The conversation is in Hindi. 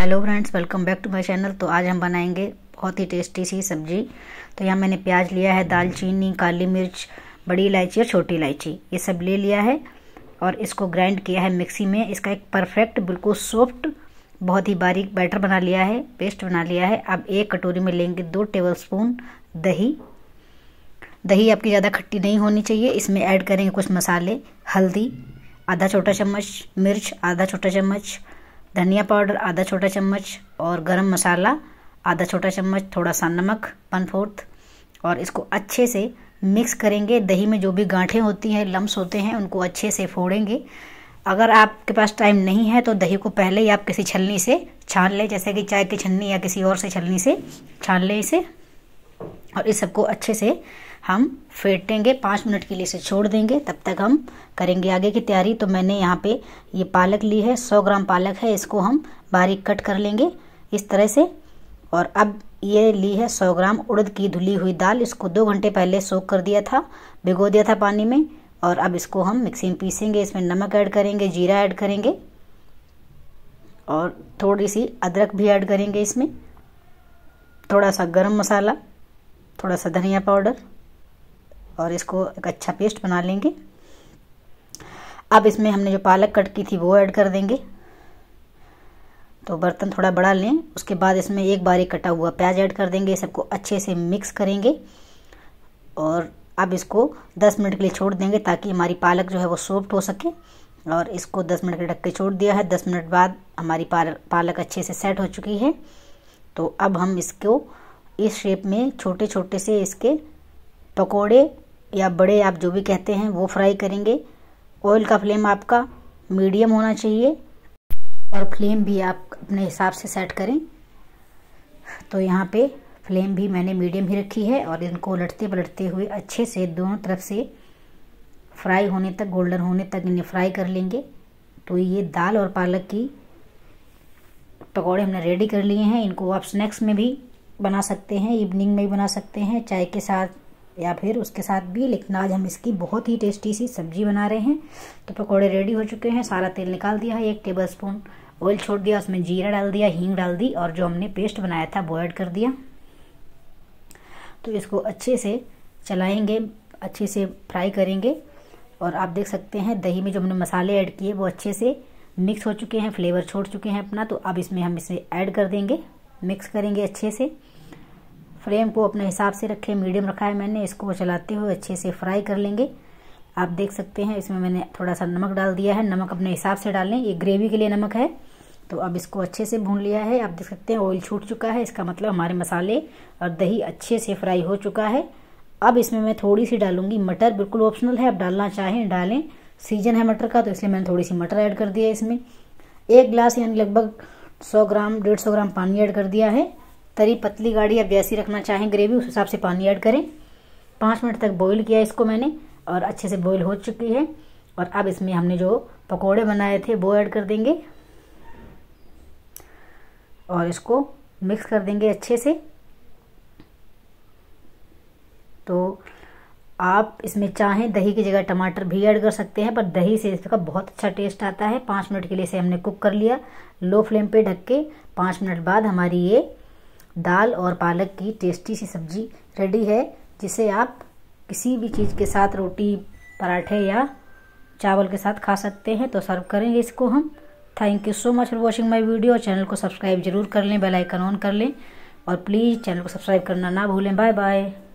hello friends welcome back to my channel तो आज हम बनाएंगे बहुत ही टेस्टी सी सब्जी तो यहाँ मैंने प्याज लिया है दालचीनी काली मिर्च बड़ी इलायची और छोटी इलायची ये सब ले लिया है और इसको ग्राइंड किया है मिक्सी में इसका एक परफेक्ट बिल्कुल सॉफ्ट बहुत ही बारीक बैटर बना लिया है पेस्ट बना लिया है अब एक कटोरी में लेंगे दो टेबल स्पून दही दही आपकी ज़्यादा खट्टी नहीं होनी चाहिए इसमें ऐड करेंगे कुछ मसाले हल्दी आधा छोटा चम्मच मिर्च आधा छोटा चम्मच धनिया पाउडर आधा छोटा चम्मच और गरम मसाला आधा छोटा चम्मच थोड़ा सा नमक वन फोर्थ और इसको अच्छे से मिक्स करेंगे दही में जो भी गांठें होती हैं लम्स होते हैं उनको अच्छे से फोड़ेंगे अगर आपके पास टाइम नहीं है तो दही को पहले ही आप किसी छलनी से छान लें जैसे कि चाय की छन्नी या किसी और से छलनी से छान लें इसे और इस सबको अच्छे से हम फेंटेंगे पाँच मिनट के लिए इसे छोड़ देंगे तब तक हम करेंगे आगे की तैयारी तो मैंने यहाँ पे ये पालक ली है सौ ग्राम पालक है इसको हम बारीक कट कर लेंगे इस तरह से और अब ये ली है सौ ग्राम उड़द की धुली हुई दाल इसको दो घंटे पहले सोख कर दिया था भिगो दिया था पानी में और अब इसको हम मिक्सी में पीसेंगे इसमें नमक ऐड करेंगे जीरा ऐड करेंगे और थोड़ी सी अदरक भी ऐड करेंगे इसमें थोड़ा सा गरम मसाला थोड़ा सा धनिया पाउडर और इसको एक अच्छा पेस्ट बना लेंगे अब इसमें हमने जो पालक कट की थी वो ऐड कर देंगे तो बर्तन थोड़ा बड़ा लें उसके बाद इसमें एक बारी कटा हुआ प्याज ऐड कर देंगे सबको अच्छे से मिक्स करेंगे और अब इसको 10 मिनट के लिए छोड़ देंगे ताकि हमारी पालक जो है वो सॉफ्ट हो सके और इसको 10 मिनट के ढक के छोड़ दिया है 10 मिनट बाद हमारी पालक अच्छे से सेट हो चुकी है तो अब हम इसको इस शेप में छोटे छोटे से इसके पकोड़े या बड़े आप जो भी कहते हैं वो फ्राई करेंगे ऑयल का फ्लेम आपका मीडियम होना चाहिए और फ्लेम भी आप अपने हिसाब से सेट करें तो यहाँ पे फ्लेम भी मैंने मीडियम ही रखी है और इनको उलटते पलटते हुए अच्छे से दोनों तरफ से फ्राई होने तक गोल्डन होने तक इन्हें फ्राई कर लेंगे तो ये दाल और पालक की पकौड़े हमने रेडी कर लिए हैं इनको आप स्नैक्स में भी बना सकते हैं इवनिंग में भी बना सकते हैं चाय के साथ या फिर उसके साथ भी लेकिन आज हम इसकी बहुत ही टेस्टी सी सब्जी बना रहे हैं तो पकौड़े रेडी हो चुके हैं सारा तेल निकाल दिया है एक टेबल स्पून ऑयल छोड़ दिया उसमें जीरा डाल दिया हींग डाल दी और जो हमने पेस्ट बनाया था वो ऐड कर दिया तो इसको अच्छे से चलाएंगे अच्छे से फ्राई करेंगे और आप देख सकते हैं दही में जो हमने मसाले ऐड किए वो अच्छे से मिक्स हो चुके हैं फ्लेवर छोड़ चुके हैं अपना तो अब इसमें हम इसे ऐड कर देंगे मिक्स करेंगे अच्छे से फ्लेम को अपने हिसाब से रखें मीडियम रखा है मैंने इसको चलाते हुए अच्छे से फ्राई कर लेंगे आप देख सकते हैं इसमें मैंने थोड़ा सा नमक डाल दिया है नमक अपने हिसाब से डालें ये ग्रेवी के लिए नमक है तो अब इसको अच्छे से भून लिया है आप देख सकते हैं ऑयल छूट चुका है इसका मतलब हमारे मसाले और दही अच्छे से फ्राई हो चुका है अब इसमें मैं थोड़ी सी डालूंगी मटर बिल्कुल ऑप्शनल है आप डालना चाहें डालें सीजन है मटर का तो इसलिए मैंने थोड़ी सी मटर ऐड कर दिया इसमें एक गिलास यानी लगभग सौ ग्राम डेढ़ सौ ग्राम पानी ऐड कर दिया है तरी पतली गाढ़ी आप जैसी रखना चाहें ग्रेवी उस हिसाब से पानी ऐड करें पाँच मिनट तक बॉईल किया इसको मैंने और अच्छे से बॉईल हो चुकी है और अब इसमें हमने जो पकोड़े बनाए थे वो ऐड कर देंगे और इसको मिक्स कर देंगे अच्छे से तो आप इसमें चाहें दही की जगह टमाटर भी ऐड कर सकते हैं पर दही से इसका बहुत अच्छा टेस्ट आता है पाँच मिनट के लिए इसे हमने कुक कर लिया लो फ्लेम पे ढक के पाँच मिनट बाद हमारी ये दाल और पालक की टेस्टी सी सब्जी रेडी है जिसे आप किसी भी चीज़ के साथ रोटी पराठे या चावल के साथ खा सकते हैं तो सर्व करेंगे इसको हम thank you so much for watching my video channel को सब्सक्राइब जरूर कर लें बेलाइकन ऑन कर लें और प्लीज़ चैनल को सब्सक्राइब करना ना भूलें बाय बाय